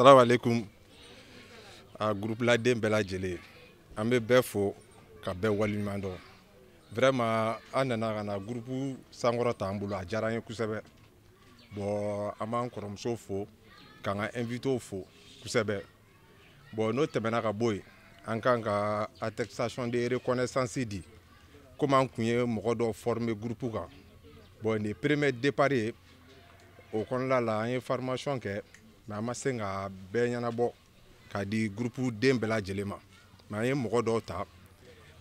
Assalamu alaikum a groupe laden bɛɛ lajɛlen an bɛ bɛɛ fo ka bɛɛ waliɲuman dɔn vraiment an nana ka na groupe sankɔrɔ t'an bolo a diyara an ye kosɛbɛ bon an b'an kɔrɔmuso fo k'an ka invitew fo kosɛbɛ bon n'o tɛmɛna ka bɔ yen an kan ka attestation de reconnaissance di komi an kun ye mɔgɔ dɔ former groupe kan bon nin premier départ ye o kɔnɔna la an ye formation kɛ mɛ an ma se ka bɛɛ ɲɛnabɔ k'a di gurupu den bɛɛ lajɛlen ma mɛ an ye mɔgɔ dɔw ta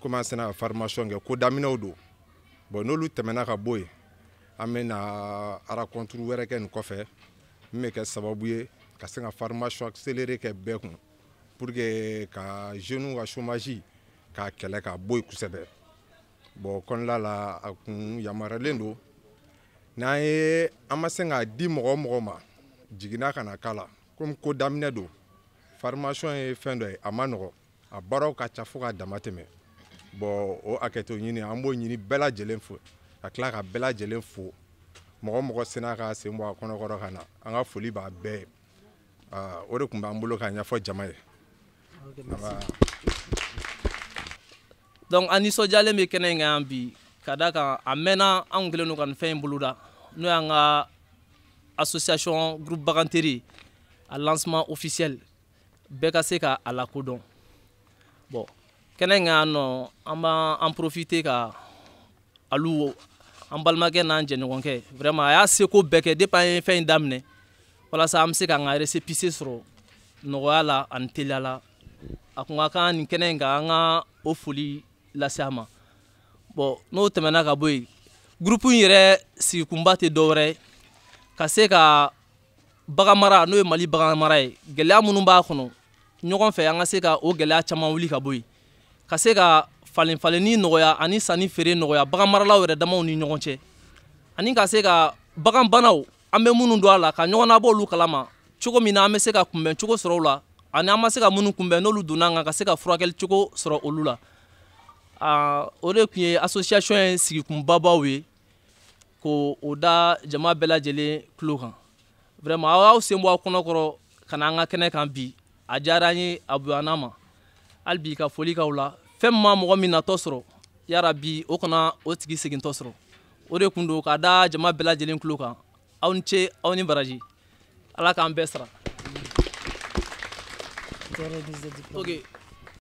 komi an sena ka farimasiɔn kɛ ko daminɛw don bɔn n'olu tɛmɛna ka bɔ yen an bɛna arakɔnturu wɛrɛ kɛ nin kɔfɛ min bɛ kɛ sababu ye ka se ka farimasiɔn selere kɛ bɛɛ kun pour que ka zeniw ka somaji k'a kɛlɛ ka bɔ yen kosɛbɛ bɔn kɔnɔna la a kun yamaruyalen don n'an ye an ma se k'a di mɔgɔ o mɔgɔ ma jiginna kana k'a la komi ko daminɛ don farimasiyɔn ye fɛn dɔ ye a ma nɔgɔ a baaraw ka ca fo k'a dama tɛmɛ bɔn o hakɛto ɲini an b'o ɲini bɛɛ lajɛlen fɛ ka tila ka bɛɛ lajɛlen fo mɔgɔ mɔgɔ sena ka sen bɔ a kɔnɔkɔrɔ ka na an ka foli b'a bɛɛ ye o de tun b'an bolo k'a ɲɛfɔ jama ye donc an nisɔndiyalen bɛ kɛnɛ in kan yan bi ka da kan a mɛnna anw kɛlen don ka nin fɛn in boloda n'o y'an ka association groupe baganteri a lancement officiel bɛɛ ka se ka a lakodɔn bɔn kɛnɛ ka nɔ an b'an profite ka alu an balimakɛ n'an jɛɲɔgɔnkɛ vraiment a y'a seko bɛɛ kɛ depuis an ye fɛn in daminɛ walasa an bɛ se k'an ka récépissé sɔrɔ nɔgɔya la ani teliya la a kun ka kan nin kɛnɛ in kan an ka o foli lase a ma bɔn n'o tɛmɛna ka bɔ yen groupe in yɛrɛ sigikunba tɛ dɔwɛrɛ ye ka se ka baganmara n'o ye mali baganmara ye gɛlɛya minnu b'a kɔnɔ ɲɔgɔn fɛ an ka se ka o gɛlɛya caman wuli ka bɔ yen ka se ka falenfalenni nɔgɔya ani sanni feere nɔgɔya baganmaralaw yɛrɛ damaw ni ɲɔgɔn cɛ ani ka se ka baganbanaw an bɛ minnu don a la ka ɲɔgɔn nabɔ olu kalama cogo min na an bɛ se ka kunbɛn cogo sɔrɔ o la ani an ma se ka minnu kunbɛn n'olu donna an kan ka se ka furakɛli cogo sɔrɔ olu la o de tun ye association ye sigikunbabaw ye ko o da jama bɛɛ lajɛlen tulo kan vraiment aw y'aw sen bɔ aw kɔnɔ kɔrɔ ka na an ka kɛnɛ kan bi a diyara an ye a bonyana ma hali bi ka foli k'aw la fɛn min ma mɔgɔ min natɔ sɔrɔ yara bi o kana o tigi segintɔ sɔrɔ o de kun don k'a da jama bɛɛ lajɛlen tulo kan aw ni ce aw ni baraji ala k'an bɛɛ sara ok